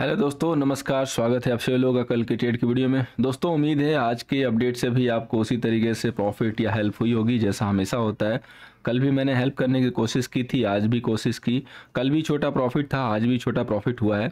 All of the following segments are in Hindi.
हेलो दोस्तों नमस्कार स्वागत है आप सभी लोगों का कल की ट्रेड की वीडियो में दोस्तों उम्मीद है आज के अपडेट से भी आपको उसी तरीके से प्रॉफिट या हेल्प हुई होगी जैसा हमेशा होता है कल भी मैंने हेल्प करने की कोशिश की थी आज भी कोशिश की कल भी छोटा प्रॉफिट था आज भी छोटा प्रॉफिट हुआ है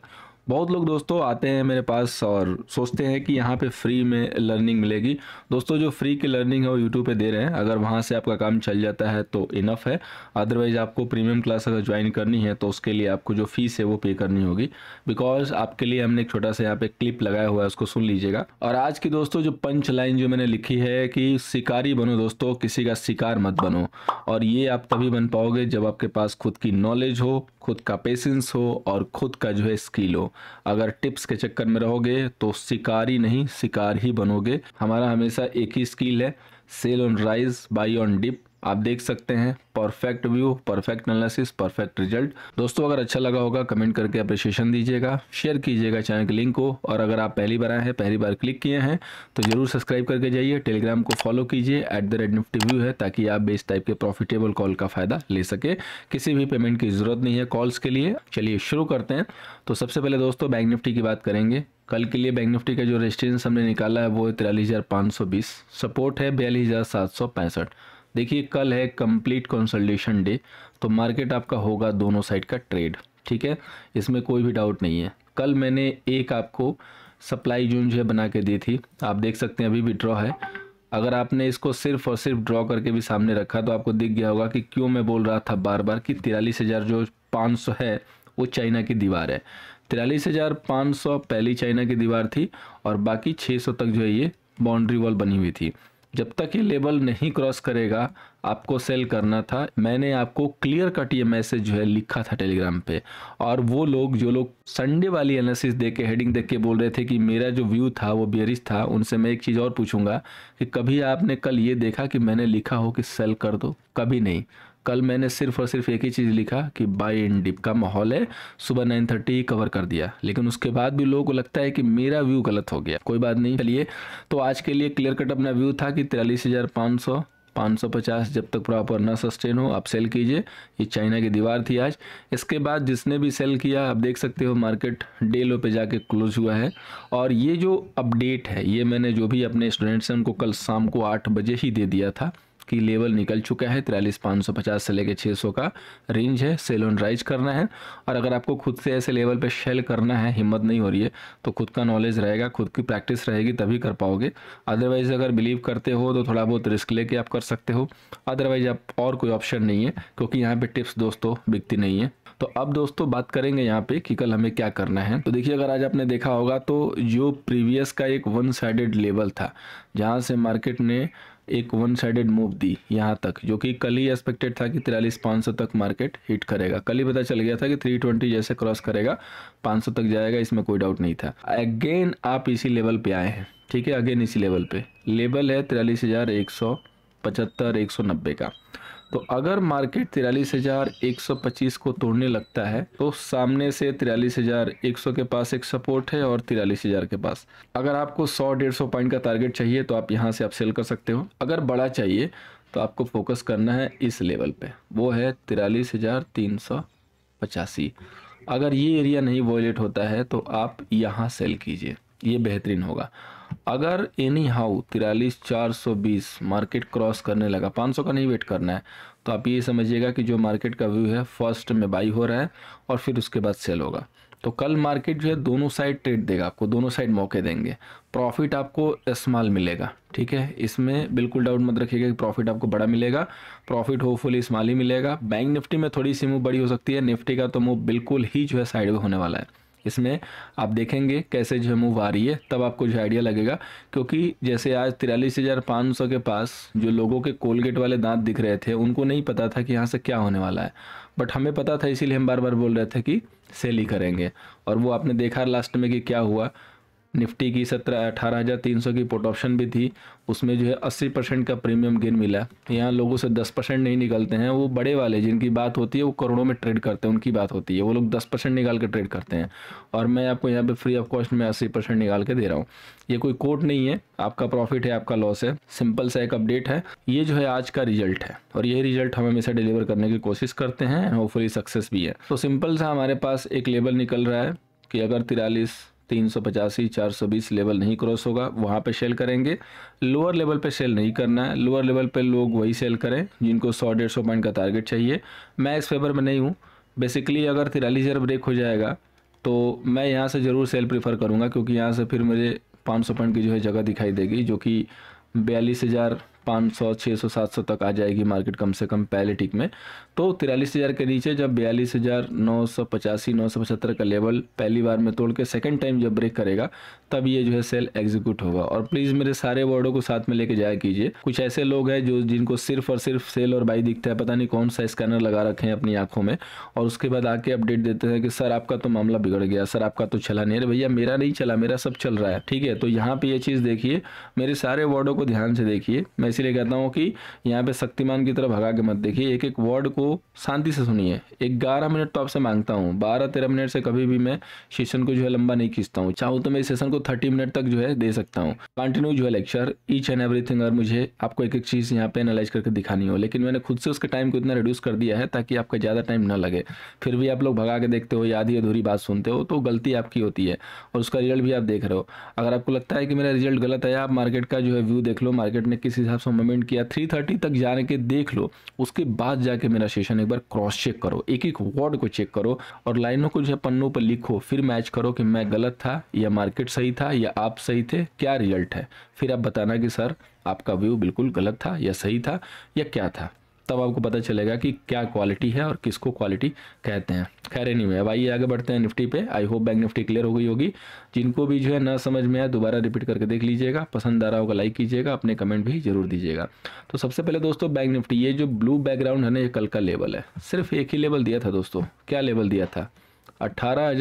बहुत लोग दोस्तों आते हैं मेरे पास और सोचते हैं कि यहाँ पे फ्री में लर्निंग मिलेगी दोस्तों जो फ्री की लर्निंग है वो यूट्यूब पे दे रहे हैं अगर वहाँ से आपका काम चल जाता है तो इनफ है अदरवाइज़ आपको प्रीमियम क्लास अगर ज्वाइन करनी है तो उसके लिए आपको जो फीस है वो पे करनी होगी बिकॉज आपके लिए हमने एक छोटा सा यहाँ पे क्लिप लगाया हुआ है उसको सुन लीजिएगा और आज की दोस्तों जो पंच लाइन जो मैंने लिखी है कि शिकारी बनो दोस्तों किसी का शिकार मत बनो और ये आप तभी बन पाओगे जब आपके पास खुद की नॉलेज हो खुद का पेशेंस हो और खुद का जो है स्किल हो अगर टिप्स के चक्कर में रहोगे तो शिकारी नहीं शिकार ही बनोगे हमारा हमेशा एक ही स्किल है sell on rise buy on dip आप देख सकते हैं perfect view perfect analysis perfect result दोस्तों अगर अच्छा लगा होगा कमेंट करके अप्रिशिएशन दीजिएगा शेयर कीजिएगा चैनल के लिंक को और अगर आप पहली बार आए हैं पहली बार क्लिक किए हैं तो जरूर सब्सक्राइब करके जाइए टेलीग्राम को फॉलो कीजिए at the rate Nifty view है ताकि आप बेस टाइप के प्रॉफिटेबल कॉल का फायदा ले सके किसी भी पेमेंट की जरूरत नहीं है कॉल्स के लिए चलिए शुरू करते हैं तो सबसे पहले दोस्तों बैंक निफ्टी की बात करेंगे कल के लिए बैंक निफ्टी का जो रेजिस्टेंस हमने निकाला है वो तिरालीस हज़ार पाँच सौ बीस सपोर्ट है बयालीस हज़ार सात सौ पैंसठ देखिए कल है कंप्लीट कंसल्टेशन डे तो मार्केट आपका होगा दोनों साइड का ट्रेड ठीक है इसमें कोई भी डाउट नहीं है कल मैंने एक आपको सप्लाई जून जो है बना के दी थी आप देख सकते हैं अभी भी ड्रॉ है अगर आपने इसको सिर्फ और सिर्फ ड्रॉ करके भी सामने रखा तो आपको दिख गया होगा कि क्यों मैं बोल रहा था बार बार कि तिरालीस हज़ार जो पाँच सौ है वो चाइना की दीवार है तिरालीस हज़ार पाँच सौ पहली चाइना की दीवार थी और बाकी छः सौ तक जो है ये बाउंड्री वॉल बनी हुई थी जब तक ये लेवल नहीं क्रॉस करेगा आपको सेल करना था मैंने आपको क्लियर कट ये मैसेज जो है लिखा था टेलीग्राम पे और वो लोग जो लोग संडे वाली एनालिसिस देके हेडिंग देख के बोल रहे थे कि मेरा जो व्यू था वो बियरिश था उनसे मैं एक चीज़ और पूछूंगा कि कभी आपने कल ये देखा कि मैंने लिखा हो कि सेल कर दो कभी नहीं कल मैंने सिर्फ और सिर्फ एक ही चीज़ लिखा कि बाई इन डिप का माहौल है सुबह नाइन थर्टी कवर कर दिया लेकिन उसके बाद भी लोगों को लगता है कि मेरा व्यू गलत हो गया कोई बात नहीं चलिए तो आज के लिए क्लियर कट अपना व्यू था कि तिरालीस हज़ार पाँच सौ पाँच सौ पचास जब तक प्रॉपर ना सस्टेन हो आप सेल कीजिए ये चाइना की दीवार थी आज इसके बाद जिसने भी सेल किया आप देख सकते हो मार्केट डे लो पे जाके क्लोज हुआ है और ये जो अपडेट है ये मैंने जो भी अपने स्टूडेंट्स हैं उनको कल शाम को आठ बजे ही दे दिया था की लेवल निकल चुका है तिरालीस पाँच सौ पचास से लेकर छः सौ का रेंज है सेल ऑन राइज करना है और अगर आपको खुद से ऐसे लेवल पे शेल करना है हिम्मत नहीं हो रही है तो खुद का नॉलेज रहेगा खुद की प्रैक्टिस रहेगी तभी कर पाओगे अदरवाइज़ अगर बिलीव करते हो तो थोड़ा बहुत रिस्क लेके आप कर सकते हो अदरवाइज़ आप और कोई ऑप्शन नहीं है क्योंकि यहाँ पर टिप्स दोस्तों बिकती नहीं है तो अब दोस्तों बात करेंगे यहाँ पे कि कल हमें क्या करना है तो देखिए अगर आज आपने देखा होगा तो जो प्रीवियस का एक वन साइडेड लेवल था जहाँ से मार्केट ने एक वन साइडेड मूव दी यहाँ तक जो कि कल ही एक्सपेक्टेड था कि तिरालीस पाँच सौ तक मार्केट हिट करेगा कल ही पता चल गया था कि थ्री ट्वेंटी जैसे क्रॉस करेगा पाँच सौ तक जाएगा इसमें कोई डाउट नहीं था अगेन आप इसी लेवल पे आए हैं ठीक है अगेन इसी लेवल पे लेवल है तिरालीस हज़ार एक सौ पचहत्तर एक सौ नब्बे का तो अगर मार्केट तिरालीस हजार एक सौ पच्चीस को तोड़ने लगता है तो सामने से तिरालीस हजार एक सौ के पास एक सपोर्ट है और तिरालीस हजार के पास अगर आपको सौ डेढ़ सौ पॉइंट का टारगेट चाहिए तो आप यहाँ से आप सेल कर सकते हो अगर बड़ा चाहिए तो आपको फोकस करना है इस लेवल पे वो है तिरालीस हजार तीन सौ पचासी अगर ये एरिया नहीं वॉयलेट होता है तो आप यहाँ सेल कीजिए ये बेहतरीन होगा अगर एनी हाउ तिरालीस चार सौ बीस मार्केट क्रॉस करने लगा पाँच सौ का नहीं वेट करना है तो आप ये समझिएगा कि जो मार्केट का व्यू है फर्स्ट में बाई हो रहा है और फिर उसके बाद सेल होगा तो कल मार्केट जो है दोनों साइड ट्रेड देगा आपको दोनों साइड मौके देंगे प्रॉफिट आपको स्मॉल मिलेगा ठीक है इसमें बिल्कुल डाउट मत रखिएगा कि प्रॉफिट आपको बड़ा मिलेगा प्रॉफिट होपफुली स्मॉल ही मिलेगा बैंक निफ्टी में थोड़ी सी मूव बड़ी हो सकती है निफ्टी का तो मूव बिल्कुल ही जो है साइड में होने वाला है इसमें आप देखेंगे कैसे जो है मूव आ रही है तब आपको जो आइडिया लगेगा क्योंकि जैसे आज तिरालीस हज़ार पाँच सौ के पास जो लोगों के कोलगेट वाले दांत दिख रहे थे उनको नहीं पता था कि यहाँ से क्या होने वाला है बट हमें पता था इसीलिए हम बार बार बोल रहे थे कि सेल ही करेंगे और वो आपने देखा लास्ट में कि क्या हुआ निफ्टी की सत्रह अठारह हज़ार तीन सौ की पोट ऑप्शन भी थी उसमें जो है अस्सी परसेंट का प्रीमियम गेन मिला यहाँ लोगों से दस परसेंट नहीं निकलते हैं वो बड़े वाले जिनकी बात होती है वो करोड़ों में ट्रेड करते हैं उनकी बात होती है वो लोग दस परसेंट निकाल के ट्रेड करते हैं और मैं आपको यहाँ पे फ्री ऑफ कॉस्ट में अस्सी परसेंट निकाल के दे रहा हूँ ये कोई कोट नहीं है आपका प्रॉफिट है आपका लॉस है सिंपल सा एक अपडेट है ये जो है आज का रिजल्ट है और यही रिजल्ट हम हमेशा डिलीवर करने की कोशिश करते हैं होपफुली सक्सेस भी है तो सिंपल सा हमारे पास एक लेवल निकल रहा है कि अगर तिरालीस तीन सौ पचासी चार सौ बीस लेवल नहीं क्रॉस होगा वहाँ पे सेल करेंगे लोअर लेवल पे सेल नहीं करना है लोअर लेवल पे लोग वही सेल करें जिनको सौ डेढ़ सौ पॉइंट का टारगेट चाहिए मैं इस फेवर में नहीं हूँ बेसिकली अगर तिरालीस हज़ार ब्रेक हो जाएगा तो मैं यहाँ से ज़रूर सेल प्रीफर करूँगा क्योंकि यहाँ से फिर मुझे पाँच सौ पॉइंट की जो है जगह दिखाई देगी जो कि बयालीस हज़ार पाँच सौ छः सौ सात सौ तक आ जाएगी मार्केट कम से कम पहले टिक में तो तिरालीस हज़ार के नीचे जब बयालीस हज़ार नौ सौ पचासी नौ सौ पचहत्तर का लेवल पहली बार में तोड़ के सेकेंड टाइम जब ब्रेक करेगा तब ये जो है सेल एग्जीक्यूट होगा और प्लीज़ मेरे सारे वर्डों को साथ में लेके जाया कीजिए कुछ ऐसे लोग हैं जो जिनको सिर्फ और सिर्फ सेल और बाई दिखता है पता नहीं कौन सा स्कैनर लगा रखे हैं अपनी आंखों में और उसके बाद आके अपडेट देते हैं कि सर आपका तो मामला बिगड़ गया सर आपका तो चला नहीं अरे भैया मेरा नहीं चला मेरा सब चल रहा है ठीक है तो यहाँ पर ये चीज़ देखिए मेरे सारे वर्डों को ध्यान से देखिए मैं इसीलिए कहता हूँ कि यहाँ पे शक्तिमान की तरह भगा के मत देखिए एक एक वर्ड को शांति से सुनिए ग्यारह मिनट तो आपसे मांगता हूँ बारह तेरह मिनट से कभी भी मैं सेशन को जो है लंबा नहीं खींचता हूँ चाहूँ तो मैं इस सेशन को थर्टी मिनट तक जो है दे सकता हूँ कंटिन्यू जो है लेक्चर ईच एंड एवरी और मुझे आपको एक एक चीज़ यहाँ पे एनालाइज करके दिखानी हो लेकिन मैंने खुद से उसके टाइम को इतना रिड्यूस कर दिया है ताकि आपका ज़्यादा टाइम ना लगे फिर भी आप लोग भगा के देखते हो याद ही अधूरी बात सुनते हो तो गलती आपकी होती है और उसका रिजल्ट भी आप देख रहे हो अगर आपको लगता है कि मेरा रिजल्ट गलत है आप मार्केट का जो है व्यू देख लो मार्केट ने किस हिसाब सौ मोमेंट किया थ्री थर्टी तक जाने के देख लो उसके बाद जाके मेरा सेशन एक बार क्रॉस चेक करो एक एक वर्ड को चेक करो और लाइनों को जो है पन्नों पर लिखो फिर मैच करो कि मैं गलत था या मार्केट सही था या आप सही थे क्या रिजल्ट है फिर आप बताना कि सर आपका व्यू बिल्कुल गलत था या सही था या क्या था तब आपको पता चलेगा कि क्या क्वालिटी है और किसको क्वालिटी कहते हैं खैर नहीं में अब आइए आगे बढ़ते हैं निफ्टी पे I hope Bank Nifty clear हो गई होगी जिनको भी जो है ना समझ में आए दोबारा रिपीट करके देख लीजिएगा पसंद आ रहा होगा लाइक कीजिएगा अपने कमेंट भी जरूर दीजिएगा तो सबसे पहले दोस्तों बैंक निफ्टी ये जो ब्लू बैकग्राउंड है ना ये कल का लेवल है सिर्फ एक ही लेवल दिया था दोस्तों क्या लेवल दिया था अट्ठारह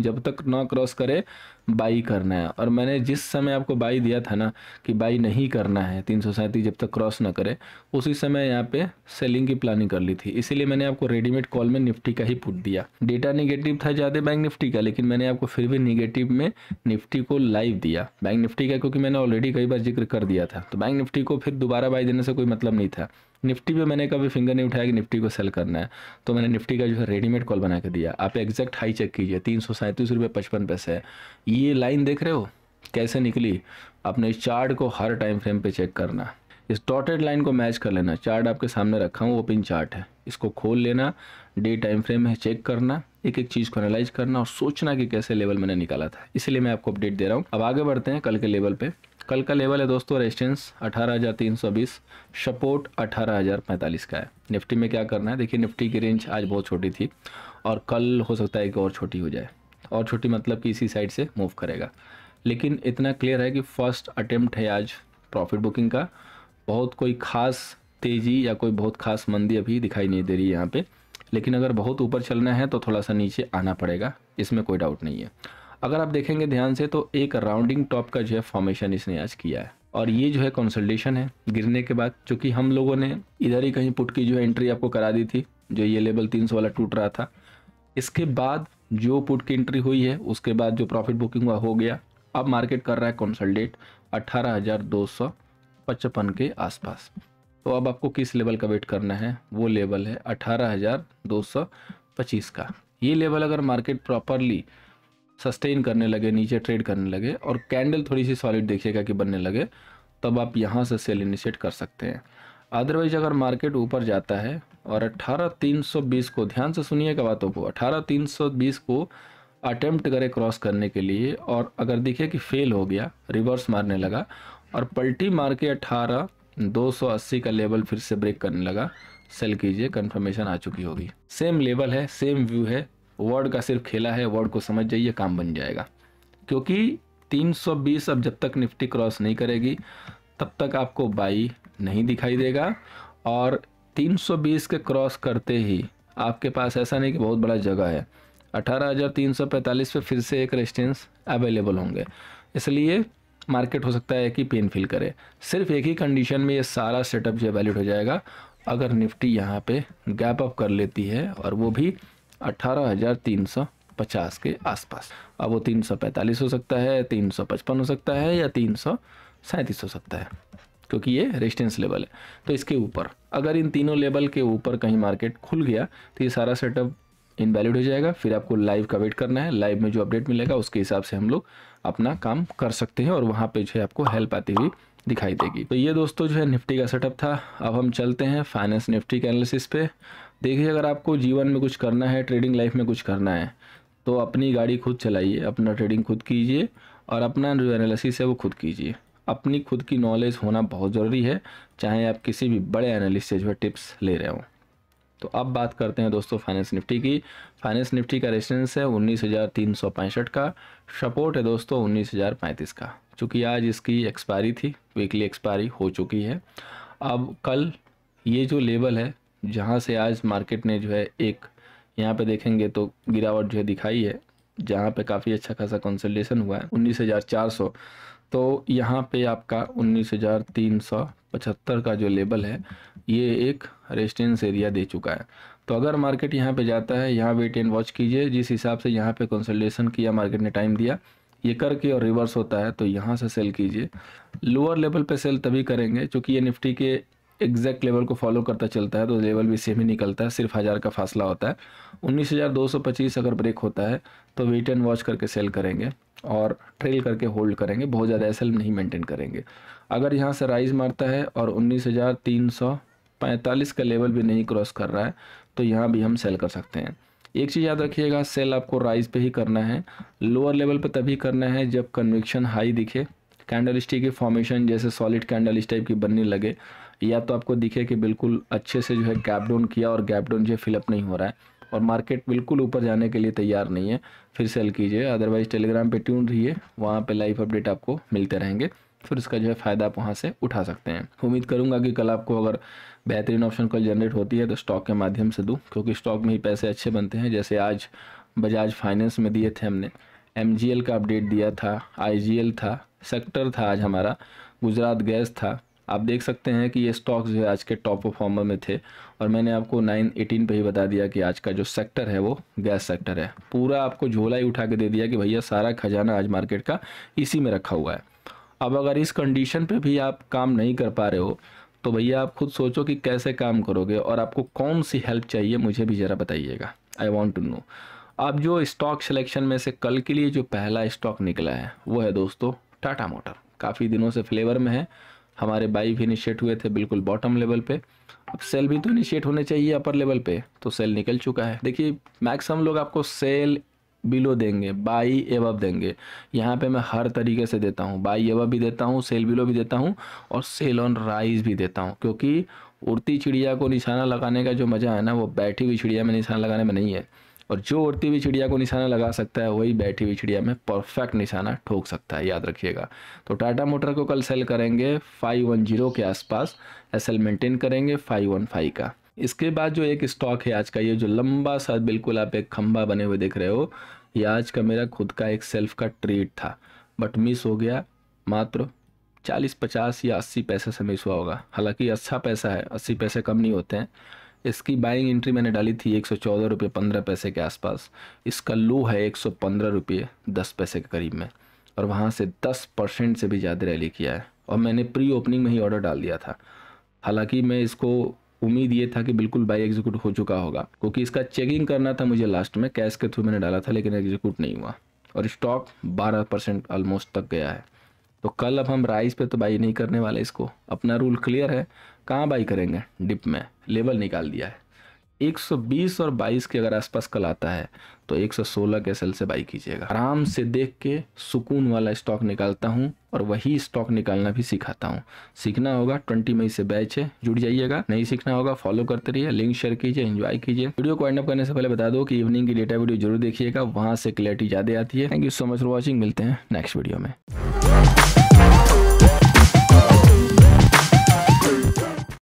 जब तक ना क्रॉस करे बाई करना है और मैंने जिस समय आपको बाई दिया था ना कि बाई नहीं करना है तीन जब तक क्रॉस ना करे उसी समय यहाँ पे सेलिंग की प्लानिंग कर ली थी इसीलिए मैंने आपको रेडीमेड कॉल में निफ्टी का ही पुट दिया डेटा निगेटिव था ज़्यादा बैंक निफ्टी का लेकिन मैंने आपको फिर भी निगेटिव में निफ्टी को लाइव दिया बैंक निफ्टी का क्योंकि मैंने ऑलरेडी कई बार जिक्र कर दिया था तो बैंक निफ्टी को फिर दोबारा बाई देने से कोई मतलब नहीं था निफ्टी पे मैंने कभी फिंगर नहीं उठाया कि निफ्टी को सेल करना है तो मैंने निफ्टी का जो है रेडीमेड कॉल बना के दिया आप एग्जैक्ट हाई चेक कीजिए तीन सौ सैंतीस रुपये पचपन पैसे है ये लाइन देख रहे हो कैसे निकली अपने इस चार्ट को हर टाइम फ्रेम पे चेक करना इस डॉटेड लाइन को मैच कर लेना चार्ट आपके सामने रखा हूँ ओपन चार्ट है इसको खोल लेना डे टाइम फ्रेम है चेक करना एक एक चीज़ को एनालाइज करना और सोचना कि कैसे लेवल मैंने निकाला था इसलिए मैं आपको अपडेट दे रहा हूँ अब आगे बढ़ते हैं कल के लेवल पर कल का लेवल है दोस्तों रेजिस्टेंस अठारह हज़ार तीन सौ बीस सपोर्ट अठारह हज़ार पैंतालीस का है निफ्टी में क्या करना है देखिए निफ्टी की रेंज आज बहुत छोटी थी और कल हो सकता है कि और छोटी हो जाए और छोटी मतलब कि इसी साइड से मूव करेगा लेकिन इतना क्लियर है कि फर्स्ट अटेम्प्ट है आज प्रॉफिट बुकिंग का बहुत कोई ख़ास तेज़ी या कोई बहुत ख़ास मंदी अभी दिखाई नहीं दे रही है यहाँ पर लेकिन अगर बहुत ऊपर चलना है तो थोड़ा सा नीचे आना पड़ेगा इसमें कोई डाउट नहीं है अगर आप देखेंगे ध्यान से तो एक राउंडिंग टॉप का जो है फॉर्मेशन इसने आज किया है और ये जो है कंसल्टेशन है गिरने के बाद चूंकि हम लोगों ने इधर ही कहीं पुट की जो एंट्री आपको करा दी थी जो ये लेवल 300 वाला टूट रहा था इसके बाद जो पुट की एंट्री हुई है उसके बाद जो प्रॉफिट बुकिंग हुआ हो गया अब मार्केट कर रहा है कंसल्टेट अट्ठारह के आसपास तो अब आपको किस लेवल का वेट करना है वो लेवल है पच्चीस का ये लेवल अगर मार्केट प्रॉपरली सस्टेन करने लगे नीचे ट्रेड करने लगे और कैंडल थोड़ी सी सॉलिड देखिएगा कि बनने लगे तब आप यहाँ से सेल इनिशिएट कर सकते हैं अदरवाइज अगर मार्केट ऊपर जाता है और 18320 को ध्यान से सुनिएगा बातों को 18320 को अटेम्प्ट करे क्रॉस करने के लिए और अगर दिखे कि फेल हो गया रिवर्स मारने लगा और पलटी मार के अठारह अस्सी का लेवल फिर से ब्रेक करने लगा सेल कीजिए कंफर्मेशन आ चुकी होगी सेम लेवल है सेम व्यू है वर्ड का सिर्फ खेला है वर्ड को समझ जाइए काम बन जाएगा क्योंकि 320 अब जब तक निफ्टी क्रॉस नहीं करेगी तब तक आपको बाई नहीं दिखाई देगा और 320 के क्रॉस करते ही आपके पास ऐसा नहीं कि बहुत बड़ा जगह है 18,345 पे फिर से एक रेस्टेंस अवेलेबल होंगे इसलिए मार्केट हो सकता है कि पेन फील करे सिर्फ एक ही कंडीशन में ये सारा सेटअप जो वैलिड हो जाएगा अगर निफ्टी यहाँ पे गैप अप कर लेती है और वो भी 18,350 के आसपास अब वो तीन हो सकता है तीन हो सकता है या तीन हो सकता है क्योंकि ये रेजिस्टेंस लेवल है तो इसके ऊपर अगर इन तीनों लेवल के ऊपर कहीं मार्केट खुल गया तो ये सारा सेटअप इनवैलिड हो जाएगा फिर आपको लाइव का वेट करना है लाइव में जो अपडेट मिलेगा उसके हिसाब से हम लोग अपना काम कर सकते हैं और वहाँ पे जो है आपको हेल्प आती हुई दिखाई देगी तो ये दोस्तों जो है निफ्टी का सेटअप था अब हम चलते हैं फाइनेंस निफ्टी के एनालिसिस पे देखिए अगर आपको जीवन में कुछ करना है ट्रेडिंग लाइफ में कुछ करना है तो अपनी गाड़ी खुद चलाइए अपना ट्रेडिंग खुद कीजिए और अपना जो एनालिसिस है वो खुद कीजिए अपनी खुद की नॉलेज होना बहुत ज़रूरी है चाहे आप किसी भी बड़े एनालिस से जो है टिप्स ले रहे हों तो अब बात करते हैं दोस्तों फाइनेंस निफ्टी की फाइनेंस निफ्टी का रेजिस्टेंस है उन्नीस हज़ार तीन सौ पैंसठ का सपोर्ट है दोस्तों उन्नीस हज़ार पैंतीस का चूँकि आज इसकी एक्सपायरी थी वीकली एक्सपायरी हो चुकी है अब कल ये जो लेवल है जहाँ से आज मार्केट ने जो है एक यहाँ पे देखेंगे तो गिरावट जो है दिखाई है जहाँ पे काफ़ी अच्छा खासा कंसल्टेशन हुआ है उन्नीस हज़ार चार सौ तो यहाँ पे आपका उन्नीस हज़ार तीन सौ पचहत्तर का जो लेवल है ये एक रेस्टेंस एरिया दे चुका है तो अगर मार्केट यहाँ पे जाता है यहाँ वेट एंड वॉच कीजिए जिस हिसाब से यहाँ पे कंसल्टेशन किया मार्केट ने टाइम दिया ये करके और रिवर्स होता है तो यहाँ से सेल कीजिए लोअर लेवल पे सेल तभी करेंगे क्योंकि ये निफ्टी के एग्जैक्ट लेवल को फॉलो करता चलता है तो लेवल भी सेम ही निकलता है सिर्फ हज़ार का फासला होता है उन्नीस हज़ार दो सौ पच्चीस अगर ब्रेक होता है तो वेट एंड वॉच करके सेल करेंगे और ट्रेल करके होल्ड करेंगे बहुत ज़्यादा एस नहीं मेंटेन करेंगे अगर यहाँ से राइज मारता है और उन्नीस हज़ार तीन सौ पैंतालीस का लेवल भी नहीं क्रॉस कर रहा है तो यहाँ भी हम सेल कर सकते हैं एक चीज़ याद रखिएगा सेल आपको राइज पे ही करना है लोअर लेवल पर तभी करना है जब कन्विक्शन हाई दिखे कैंडल स्टिक की फॉर्मेशन जैसे सॉलिड कैंडल स्टाइप टाइप की बनने लगे या तो आपको दिखे कि बिल्कुल अच्छे से जो है गैप डाउन किया और गैप डाउन जो है फिलअप नहीं हो रहा है और मार्केट बिल्कुल ऊपर जाने के लिए तैयार नहीं है फिर सेल कीजिए अदरवाइज़ टेलीग्राम पे ट्यून रहिए वहाँ पे लाइव अपडेट आपको मिलते रहेंगे फिर इसका जो है फ़ायदा आप वहाँ से उठा सकते हैं उम्मीद करूँगा कि कल आपको अगर बेहतरीन ऑप्शन कल जनरेट होती है तो स्टॉक के माध्यम से दूँ क्योंकि स्टॉक में ही पैसे अच्छे बनते हैं जैसे आज बजाज फाइनेंस में दिए थे हमने एम का अपडेट दिया था आई था सेक्टर था आज हमारा गुजरात गैस था आप देख सकते हैं कि ये स्टॉक्स जो है आज के टॉप परफॉर्मर में थे और मैंने आपको नाइन एटीन पर ही बता दिया कि आज का जो सेक्टर है वो गैस सेक्टर है पूरा आपको झोला ही उठा के दे दिया कि भैया सारा खजाना आज मार्केट का इसी में रखा हुआ है अब अगर इस कंडीशन पे भी आप काम नहीं कर पा रहे हो तो भैया आप खुद सोचो कि कैसे काम करोगे और आपको कौन सी हेल्प चाहिए मुझे भी ज़रा बताइएगा आई वॉन्ट टू नो अब जो स्टॉक सिलेक्शन में से कल के लिए जो पहला स्टॉक निकला है वो है दोस्तों टाटा मोटर काफ़ी दिनों से फ्लेवर में है हमारे बाई भी इनिशिएट हुए थे बिल्कुल बॉटम लेवल पे अब सेल भी तो इनिशिएट होने चाहिए अपर लेवल पे तो सेल निकल चुका है देखिए मैक्स हम लोग आपको सेल बिलो देंगे बाई एव देंगे यहाँ पे मैं हर तरीके से देता हूँ बाई एव भी देता हूँ सेल बिलो भी देता हूँ और सेल ऑन राइज भी देता हूँ क्योंकि उड़ती चिड़िया को निशाना लगाने का जो मज़ा है ना वो बैठी हुई चिड़िया में निशाना लगाने में नहीं है और जो उड़ती हुई चिड़िया को निशाना लगा सकता है वही बैठी हुई चिड़िया में परफेक्ट निशाना ठोक सकता है याद रखिएगा तो टाटा मोटर को कल सेल करेंगे फाइव वन जीरो के आसपास एस एल मेंटेन करेंगे फाइव वन फाइव का इसके बाद जो एक स्टॉक है आज का ये जो लंबा सा बिल्कुल आप एक खंबा बने हुए देख रहे हो ये आज का मेरा खुद का एक सेल्फ का ट्रीट था बट मिस हो गया मात्र चालीस पचास या अस्सी पैसे से मिस हुआ होगा हालांकि अच्छा पैसा है अस्सी पैसे कम नहीं होते हैं इसकी बाइंग एंट्री मैंने डाली थी एक सौ चौदह रुपये पंद्रह पैसे के आसपास इसका लो है एक सौ पंद्रह रुपये दस पैसे के करीब में और वहाँ से दस परसेंट से भी ज़्यादा रैली किया है और मैंने प्री ओपनिंग में ही ऑर्डर डाल दिया था हालांकि मैं इसको उम्मीद ये था कि बिल्कुल बाई एग्जीक्यूट हो चुका होगा क्योंकि इसका चेकिंग करना था मुझे लास्ट में कैश के थ्रू मैंने डाला था लेकिन एग्जीक्यूट नहीं हुआ और स्टॉक 12 परसेंट ऑलमोस्ट तक गया है तो कल अब हम राइस पे तो बाई नहीं करने वाले इसको अपना रूल क्लियर है कहाँ बाई करेंगे डिप में लेवल निकाल दिया है 120 और 22 के अगर आसपास कल आता है तो 116 के सेल से बाई कीजिएगा आराम से देख के सुकून वाला स्टॉक निकालता हूँ और वही स्टॉक निकालना भी सिखाता हूँ सीखना होगा 20 मई से बैच है जुड़ जाइएगा नहीं सीखना होगा फॉलो करते रहिए लिंक शेयर कीजिए एंजॉय कीजिए वीडियो को एंड करने से पहले बता दो कि इवनिंग की डेटा वीडियो जरूर देखिएगा वहाँ से क्लैरिटी ज़्यादा आती है thank you so much for watching मिलते हैं नेक्स्ट वीडियो में